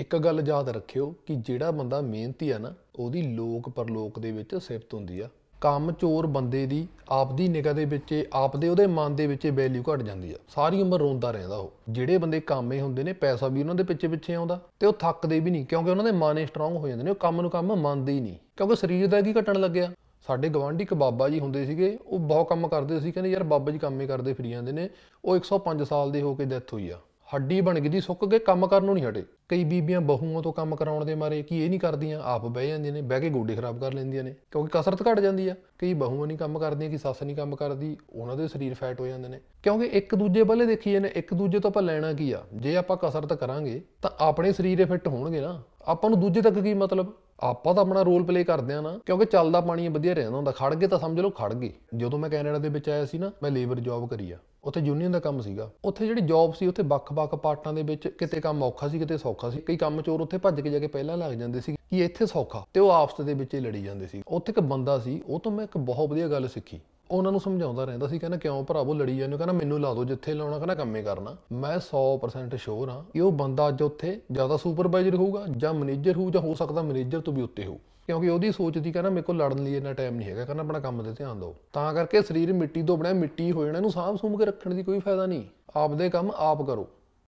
ਇੱਕ ਗੱਲ ਯਾਦ ਰੱਖਿਓ ਕਿ ਜਿਹੜਾ ਬੰਦਾ ਮਿਹਨਤੀ ਆ ਨਾ ਉਹਦੀ ਲੋਕ ਪਰਲੋਕ ਦੇ ਵਿੱਚ ਸਿਫਤ ਹੁੰਦੀ ਆ ਕੰਮ ਚੋਰ ਬੰਦੇ ਦੀ ਆਪਦੀ ਨਿਗਾਹ ਦੇ ਵਿੱਚ ਆਪਦੇ ਉਹਦੇ ਮਨ ਦੇ ਵਿੱਚ ਵੈਲਿਊ ਘਟ ਜਾਂਦੀ ਆ ਸਾਰੀ ਉਮਰ ਰੋਂਦਾ ਰਹਿੰਦਾ ਉਹ ਜਿਹੜੇ ਬੰਦੇ ਕਾਮੇ ਹੁੰਦੇ ਨੇ ਪੈਸਾ ਵੀ ਉਹਨਾਂ ਦੇ ਪਿੱਛੇ ਪਿੱਛੇ ਆਉਂਦਾ ਤੇ ਉਹ ਥੱਕਦੇ ਵੀ ਨਹੀਂ ਕਿਉਂਕਿ ਉਹਨਾਂ ਦੇ ਮਨ ਸਟਰੋਂਗ ਹੋ ਜਾਂਦੇ ਨੇ ਉਹ ਕੰਮ ਨੂੰ ਕੰਮ ਮੰਨਦੇ ਹੀ ਨਹੀਂ ਕਿਉਂਕਿ ਸਰੀਰ ਦਾ ਕੀ ਘਟਣ ਲੱਗਿਆ ਸਾਡੇ ਗਵਾਂਢੀ ਇੱਕ ਬਾਬਾ ਜੀ ਹੁੰਦੇ ਸੀਗੇ ਉਹ ਬਹੁਤ ਕੰਮ ਕਰਦੇ ਸੀ ਕਹਿੰਦੇ ਯਾਰ ਬਾਬਾ ਜੀ ਕੰਮ ਹੀ ਕਰਦੇ ਫਿਰ ਜਾਂਦੇ ਨੇ ਉਹ 105 ਸਾਲ ਦੇ ਹੋ ਕੇ ਡੈਥ ਹੋਈ ਆ ਹੱਡੀ ਬਣ ਗਈ ਦੀ ਸੁੱਕ ਕੇ ਕੰਮ ਕਰਨ ਨੂੰ ਨਹੀਂ ਹਟੇ ਕਈ ਬੀਬੀਆਂ ਬਹੂਆਂ ਤੋਂ ਕੰਮ ਕਰਾਉਣ ਦੇ ਮਾਰੇ ਕੀ ਇਹ ਨਹੀਂ ਕਰਦੀਆਂ ਆਪ ਬਹਿ ਜਾਂਦੀਆਂ ਨੇ ਬਹਿ ਕੇ ਗੋਡੇ ਖਰਾਬ ਕਰ ਲੈਂਦੀਆਂ ਨੇ ਕਿਉਂਕਿ ਕਸਰਤ ਘਟ ਜਾਂਦੀ ਆ ਕਈ ਬਹੂਆਂ ਨਹੀਂ ਕੰਮ ਕਰਦੀਆਂ ਕਿ ਸੱਸ ਨਹੀਂ ਕੰਮ ਕਰਦੀ ਉਹਨਾਂ ਦੇ ਸਰੀਰ ਫੈਟ ਹੋ ਜਾਂਦੇ ਨੇ ਕਿਉਂਕਿ ਇੱਕ ਦੂਜੇ ਵੱਲੇ ਦੇਖੀ ਜਾਂਦੇ ਇੱਕ ਦੂਜੇ ਤੋਂ ਆਪਾਂ ਲੈਣਾ ਕੀ ਆ ਜੇ ਆਪਾਂ ਕਸਰਤ ਕਰਾਂਗੇ ਤਾਂ ਆਪਣੇ ਸਰੀਰੇ ਫਿੱਟ ਹੋਣਗੇ ਨਾ ਆਪਾਂ ਨੂੰ ਦੂਜੇ ਤੱਕ ਕੀ ਮਤਲਬ ਆਪਾਂ ਤਾਂ ਆਪਣਾ ਰੋਲ ਪਲੇ ਕਰਦੇ ਆ ਨਾ ਕਿਉਂਕਿ ਚੱਲਦਾ ਪਾਣੀ ਵਧੀਆ ਰਹਿੰਦਾ ਹੁੰਦਾ ਖੜ ਗਏ ਤਾਂ ਸਮਝ ਲਓ ਖੜ ਗਏ ਜਦੋਂ ਮੈਂ ਕੈਨੇਡਾ ਦੇ ਵਿੱਚ ਆਇਆ ਸੀ ਨਾ ਮੈਂ ਲੇਬਰ ਜੌਬ ਕਰੀ ਆ ਉੱਥੇ ਯੂਨੀਅਨ ਦਾ ਕੰਮ ਸੀਗਾ ਉੱਥੇ ਜਿਹੜੀ ਜੌਬ ਸੀ ਉੱਥੇ ਵੱਖ-ਵੱਖ ਪਾਰਟਾਂ ਦੇ ਵਿੱਚ ਕਿਤੇ ਕੰਮ ਔਖਾ ਸੀ ਕਿਤੇ ਸੌਖਾ ਸੀ ਕਈ ਕੰਮ ਚੋਰ ਉੱਥੇ ਭੱਜ ਕੇ ਜਾ ਕੇ ਪਹਿਲਾਂ ਲੱਗ ਜਾਂਦੇ ਸੀ ਕਿ ਇੱਥੇ ਸੌਖਾ ਤੇ ਉਹ ਆਪਸ ਦੇ ਵਿੱਚ ਹੀ ਲੜੀ ਜਾਂਦੇ ਸੀ ਉੱਥੇ ਇੱਕ ਬੰਦਾ ਸੀ ਉਹ ਤੋਂ ਮੈਂ ਇੱਕ ਬਹੁਤ ਵਧੀਆ ਗੱਲ ਸਿੱਖੀ ਉਹਨਾਂ ਨੂੰ ਸਮਝਾਉਂਦਾ ਰਹਿੰਦਾ ਸੀ ਕਹਿੰਦਾ ਕਿਉਂ ਭਰਾਵੋ ਲੜੀ ਜਾਂਦੇ ਹੋ ਕਹਿੰਦਾ ਮੈਨੂੰ ਲਾ ਦਿਓ ਜਿੱਥੇ ਲਾਉਣਾ ਕਹਿੰਦਾ ਕੰਮੇ ਕਰਨਾ ਮੈਂ 100% ਸ਼ੋਰ ਹਾਂ ਕਿ ਉਹ ਬੰਦਾ ਅੱਜ ਉੱਥੇ ਜ਼ਿਆਦਾ ਸੁਪਰਵਾਈਜ਼ਰ ਹੋਊਗਾ ਜਾਂ ਮੈਨੇਜਰ ਹੋਊ ਜਾਂ ਹੋ ਸਕਦਾ ਮੈਨੇਜਰ ਤੋਂ ਵੀ ਉੱਤੇ ਹੋ ਕਿਉਂਕਿ ਉਹਦੀ ਸੋਚ ਦੀ ਕਹਿੰਦਾ ਮੇਰੇ ਕੋਲ ਲੜਨ ਲਈ ਇੰਨਾ ਟਾਈਮ ਨਹੀਂ ਹੈਗਾ ਕਹਿੰਦਾ ਆਪਣਾ ਕੰਮ ਤੇ ਧਿਆਨ ਦਿਓ ਤਾਂ ਕਰਕੇ ਸਰੀਰ ਮਿੱਟੀ ਤੋਂ ਬਣਿਆ ਮਿੱਟੀ ਹੋ ਜਾਣਾ ਇਹਨੂੰ ਸਾਫ਼ ਸੂਮ ਕੇ ਰੱਖਣ ਦੀ ਕੋਈ ਫਾਇਦਾ ਨਹੀਂ ਆਪਦੇ ਕੰਮ ਆਪ ਕਰੋ